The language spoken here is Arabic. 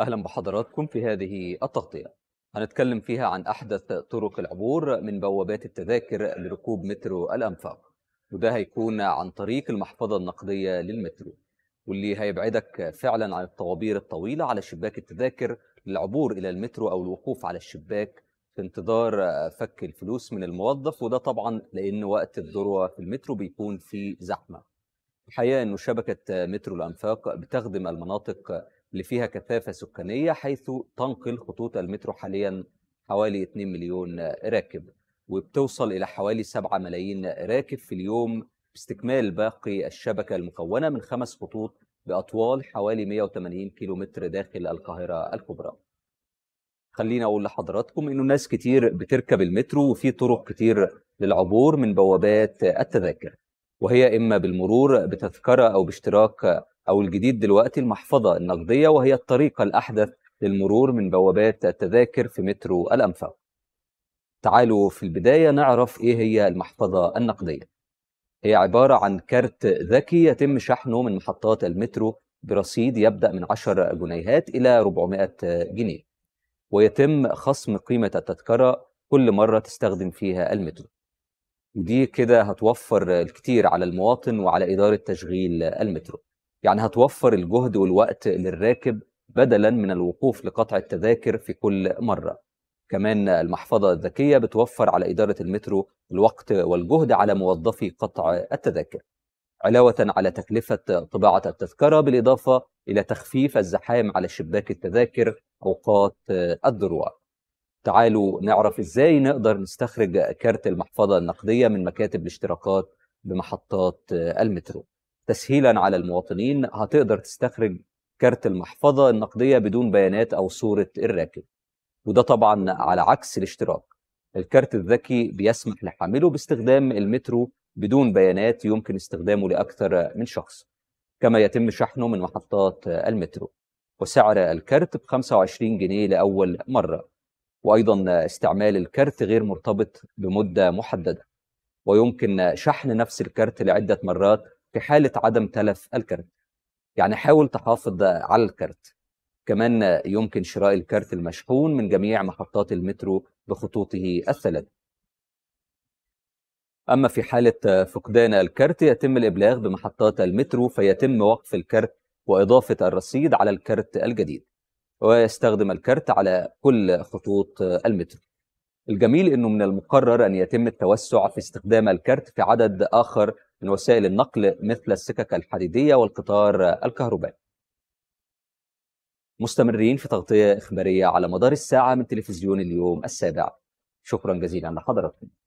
أهلا بحضراتكم في هذه التغطية هنتكلم فيها عن أحدث طرق العبور من بوابات التذاكر لركوب مترو الأنفاق وده هيكون عن طريق المحفظة النقدية للمترو واللي هيبعدك فعلا عن الطوابير الطويلة على شباك التذاكر للعبور إلى المترو أو الوقوف على الشباك في انتظار فك الفلوس من الموظف وده طبعا لأن وقت الذروة في المترو بيكون في زحمة الحقيقة أنه شبكة مترو الأنفاق بتخدم المناطق اللي فيها كثافه سكانيه حيث تنقل خطوط المترو حاليا حوالي 2 مليون راكب وبتوصل الى حوالي 7 ملايين راكب في اليوم باستكمال باقي الشبكه المكونه من خمس خطوط باطوال حوالي 180 متر داخل القاهره الكبرى. خليني اقول لحضراتكم انه ناس كتير بتركب المترو وفي طرق كتير للعبور من بوابات التذاكر وهي اما بالمرور بتذكره او باشتراك او الجديد دلوقتي المحفظه النقديه وهي الطريقه الاحدث للمرور من بوابات التذاكر في مترو الانفا. تعالوا في البدايه نعرف ايه هي المحفظه النقديه. هي عباره عن كارت ذكي يتم شحنه من محطات المترو برصيد يبدا من 10 جنيهات الى 400 جنيه. ويتم خصم قيمه التذكره كل مره تستخدم فيها المترو. ودي كده هتوفر الكتير على المواطن وعلى اداره تشغيل المترو. يعني هتوفر الجهد والوقت للراكب بدلا من الوقوف لقطع التذاكر في كل مرة كمان المحفظة الذكية بتوفر على إدارة المترو الوقت والجهد على موظفي قطع التذاكر علاوة على تكلفة طباعة التذكرة بالإضافة إلى تخفيف الزحام على شباك التذاكر أوقات الذروه تعالوا نعرف إزاي نقدر نستخرج كارت المحفظة النقدية من مكاتب الاشتراكات بمحطات المترو تسهيلا على المواطنين هتقدر تستخرج كارت المحفظه النقديه بدون بيانات او صوره الراكب وده طبعا على عكس الاشتراك الكارت الذكي بيسمح لحامله باستخدام المترو بدون بيانات يمكن استخدامه لاكثر من شخص كما يتم شحنه من محطات المترو وسعر الكارت ب 25 جنيه لاول مره وايضا استعمال الكارت غير مرتبط بمده محدده ويمكن شحن نفس الكارت لعده مرات في حاله عدم تلف الكرت يعني حاول تحافظ على الكرت كمان يمكن شراء الكارت المشحون من جميع محطات المترو بخطوطه الثلاث أما في حالة فقدان الكرت يتم الإبلاغ بمحطات المترو فيتم وقف الكرت وإضافة الرصيد على الكارت الجديد ويستخدم الكارت على كل خطوط المترو الجميل أنه من المقرر أن يتم التوسع في استخدام الكارت في عدد آخر من وسائل النقل مثل السكك الحديدية والقطار الكهربائي مستمرين في تغطية إخبارية على مدار الساعة من تلفزيون اليوم السابع شكرا جزيلا لحضراتكم